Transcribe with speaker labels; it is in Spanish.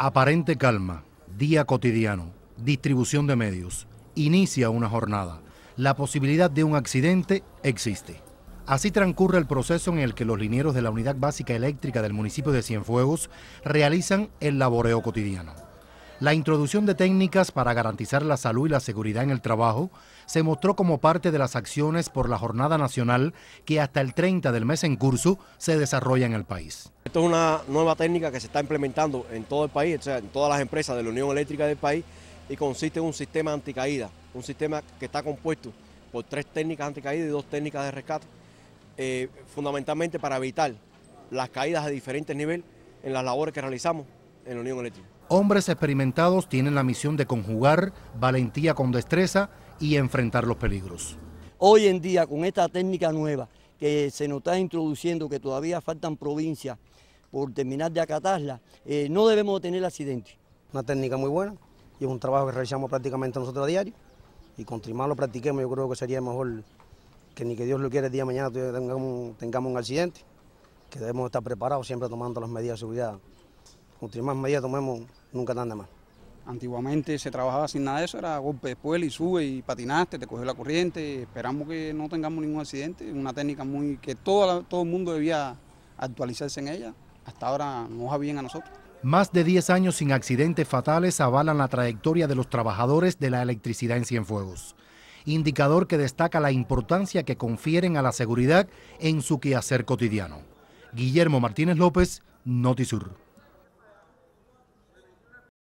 Speaker 1: Aparente calma, día cotidiano, distribución de medios, inicia una jornada. La posibilidad de un accidente existe. Así transcurre el proceso en el que los linieros de la Unidad Básica Eléctrica del municipio de Cienfuegos realizan el laboreo cotidiano. La introducción de técnicas para garantizar la salud y la seguridad en el trabajo se mostró como parte de las acciones por la Jornada Nacional que hasta el 30 del mes en curso se desarrolla en el país.
Speaker 2: Esta es una nueva técnica que se está implementando en todo el país, o sea, en todas las empresas de la Unión Eléctrica del país y consiste en un sistema anticaída, un sistema que está compuesto por tres técnicas anticaídas y dos técnicas de rescate, eh, fundamentalmente para evitar las caídas a diferentes niveles en las labores que realizamos
Speaker 1: en la Unión Eléctrica. Hombres experimentados tienen la misión de conjugar valentía con destreza y enfrentar los peligros.
Speaker 3: Hoy en día, con esta técnica nueva que se nos está introduciendo, que todavía faltan provincias por terminar de acatarla, eh, no debemos tener accidentes. Una técnica muy buena y es un trabajo que realizamos prácticamente nosotros a diario
Speaker 4: y con más lo practiquemos yo creo que sería mejor que ni que Dios lo quiera el día de mañana tengamos, un accidente, que debemos estar preparados siempre tomando las medidas de seguridad. Contra más
Speaker 5: medidas tomemos, nunca tan anda Antiguamente se trabajaba sin nada de eso, era golpe de y sube y patinaste, te cogió la corriente. Esperamos que no tengamos ningún accidente, una técnica muy que todo, todo el mundo debía actualizarse en ella. Hasta ahora nos va bien a nosotros.
Speaker 1: Más de 10 años sin accidentes fatales avalan la trayectoria de los trabajadores de la electricidad en Cienfuegos, indicador que destaca la importancia que confieren a la seguridad en su quehacer cotidiano. Guillermo Martínez López, Notisur.